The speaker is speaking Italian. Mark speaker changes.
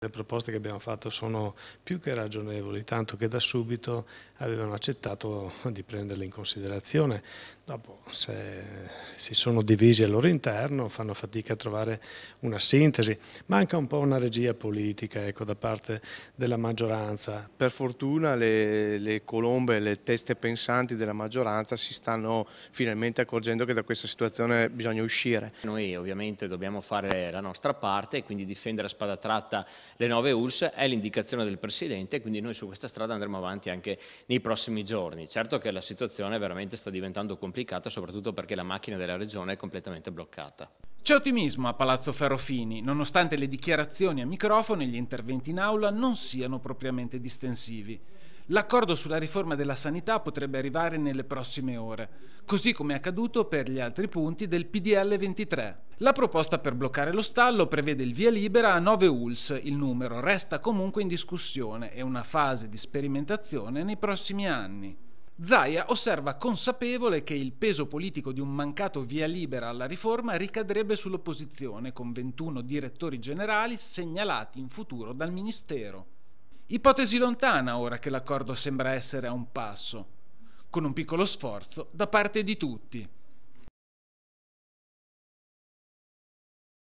Speaker 1: Le proposte che abbiamo fatto sono più che ragionevoli, tanto che da subito avevano accettato di prenderle in considerazione. Dopo se si sono divisi al loro interno, fanno fatica a trovare una sintesi. Manca un po' una regia politica ecco, da parte della maggioranza.
Speaker 2: Per fortuna le, le colombe, le teste pensanti della maggioranza si stanno finalmente accorgendo che da questa situazione bisogna
Speaker 3: uscire. Noi ovviamente dobbiamo fare la nostra parte e quindi difendere a spada tratta le 9 ULS, è l'indicazione del Presidente, quindi noi su questa strada andremo avanti anche nei prossimi giorni. Certo che la situazione veramente sta diventando complicata, soprattutto perché la macchina della Regione è completamente bloccata.
Speaker 4: C'è ottimismo a Palazzo Ferrofini, nonostante le dichiarazioni a microfono e gli interventi in aula non siano propriamente distensivi. L'accordo sulla riforma della sanità potrebbe arrivare nelle prossime ore, così come è accaduto per gli altri punti del PDL 23. La proposta per bloccare lo stallo prevede il via libera a 9 ULS, il numero resta comunque in discussione e una fase di sperimentazione nei prossimi anni. Zaia osserva consapevole che il peso politico di un mancato via libera alla riforma ricadrebbe sull'opposizione con 21 direttori generali segnalati in futuro dal Ministero. Ipotesi lontana ora che l'accordo sembra essere a un passo, con un piccolo sforzo da parte di tutti.